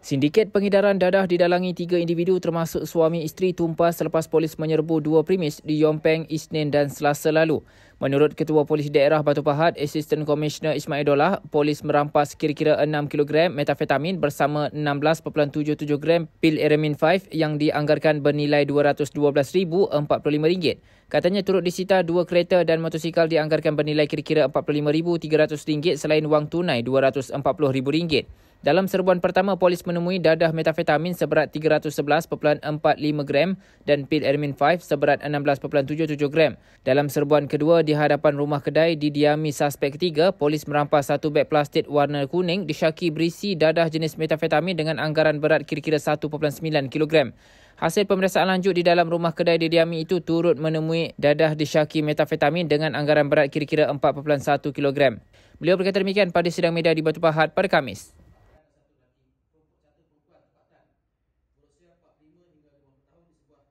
Sindiket pengedaran dadah didalangi tiga individu termasuk suami isteri tumpas selepas polis menyerbu dua primis di Yompeng, Isnin dan Selasa lalu. Menurut Ketua Polis Daerah Batu Pahat, Assistant Commissioner Ismail Dolah, polis merampas kira-kira 6 kg metafetamin bersama 16.77 gram pil Eremin 5 yang dianggarkan bernilai RM212,045. Katanya turut disita dua kereta dan motosikal dianggarkan bernilai kira-kira RM45,300 selain wang tunai RM240,000. Dalam serbuan pertama, polis menemui dadah metafetamin seberat 311.45 gram dan pil Ermin 5 seberat 16.77 gram. Dalam serbuan kedua, di hadapan rumah kedai didiami suspek ketiga, polis merampas satu beg plastik warna kuning disyaki berisi dadah jenis metafetamin dengan anggaran berat kira-kira 1.9 kilogram. Hasil pemeriksaan lanjut di dalam rumah kedai didiami itu turut menemui dadah disyaki metafetamin dengan anggaran berat kira-kira 4.1 kilogram. Beliau berkata demikian pada sidang media di Batu Pahat pada Kamis. 5 hingga 50 tahun di sebuah